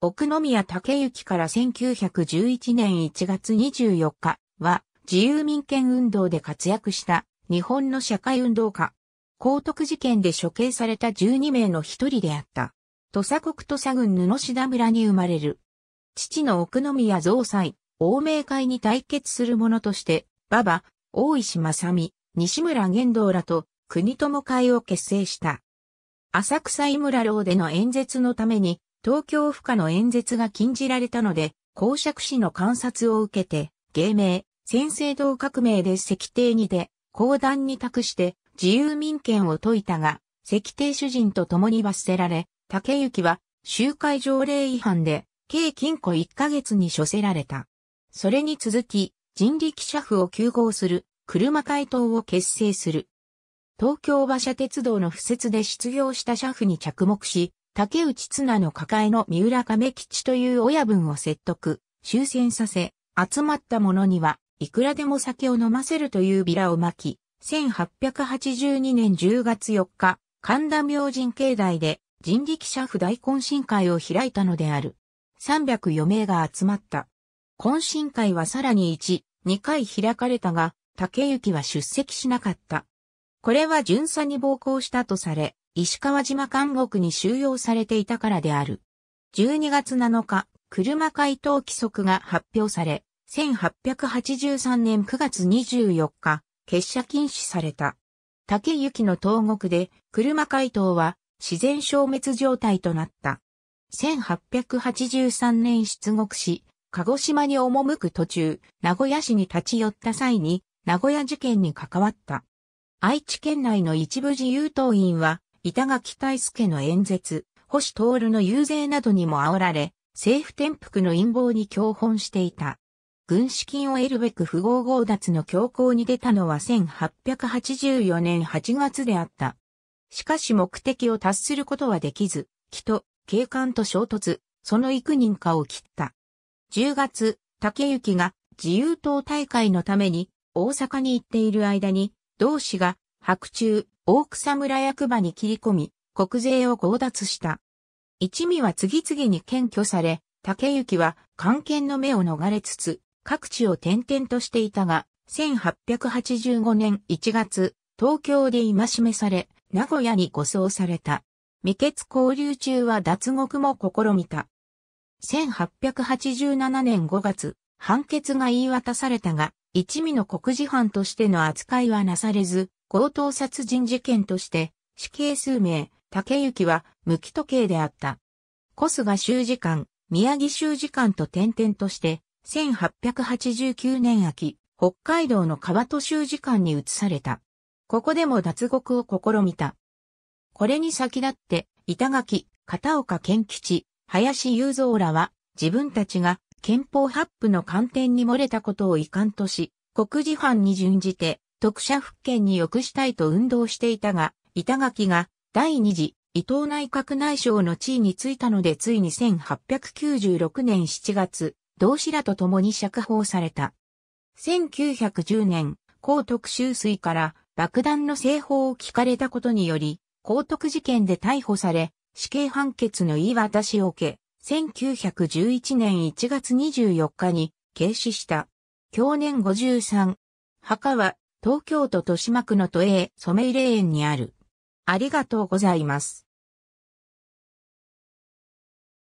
奥宮武之から1911年1月24日は自由民権運動で活躍した日本の社会運動家。高徳事件で処刑された12名の一人であった。土佐国土佐郡布志田村に生まれる。父の奥宮造祭、欧米会に対決する者として、馬場、大石正美、西村玄道らと国友会を結成した。浅草井村牢での演説のために東京府下の演説が禁じられたので、公爵氏の観察を受けて、芸名、先制道革命で石帝にて、公団に託して自由民権を解いたが、石帝主人と共に罰せられ、竹行は集会条例違反で、計禁錮1ヶ月に処せられた。それに続き、人力車夫を休行する、車回答を結成する。東京馬車鉄道の敷設で失業した車夫に着目し、竹内綱の抱えの三浦亀吉という親分を説得、終戦させ、集まった者には、いくらでも酒を飲ませるというビラを巻き、1882年10月4日、神田明神境内で人力車夫大懇親会を開いたのである。304名が集まった。懇親会はさらに1、2回開かれたが、竹行は出席しなかった。これは巡査に暴行したとされ、石川島監獄に収容されていたからである。12月7日、車回答規則が発表され、1883年9月24日、結社禁止された。竹雪の投獄で、車回答は自然消滅状態となった。1883年出獄し、鹿児島に赴く途中、名古屋市に立ち寄った際に、名古屋事件に関わった。愛知県内の一部自由党員は、板垣大助の演説、星徹の遊説などにも煽られ、政府転覆の陰謀に共本していた。軍資金を得るべく富豪強奪の強行に出たのは1884年8月であった。しかし目的を達することはできず、木と警官と衝突、その幾人かを切った。10月、竹行が自由党大会のために大阪に行っている間に、同志が白昼、大草村役場に切り込み、国税を強奪した。一味は次々に検挙され、竹行は官憲の目を逃れつつ、各地を転々としていたが、1885年1月、東京で戒めされ、名古屋に護送された。未決交流中は脱獄も試みた。1887年5月、判決が言い渡されたが、一味の国事犯としての扱いはなされず、強盗殺人事件として死刑数名、竹行は無期時計であった。小菅修事官、宮城修事官と転々として、1889年秋、北海道の川戸修事官に移された。ここでも脱獄を試みた。これに先立って、板垣、片岡健吉、林雄三らは、自分たちが憲法発布の観点に漏れたことを遺憾とし、国事犯に準じて、特赦復権に良くしたいと運動していたが、板垣が第二次伊藤内閣内相の地位に就いたのでついに1896年7月、同志らと共に釈放された。1910年、高徳州水から爆弾の製法を聞かれたことにより、高徳事件で逮捕され、死刑判決の言い渡しを受け、1911年1月24日に、軽死した。去年53。墓は、東京都豊島区の都営ソメイレ園にある。ありがとうございます。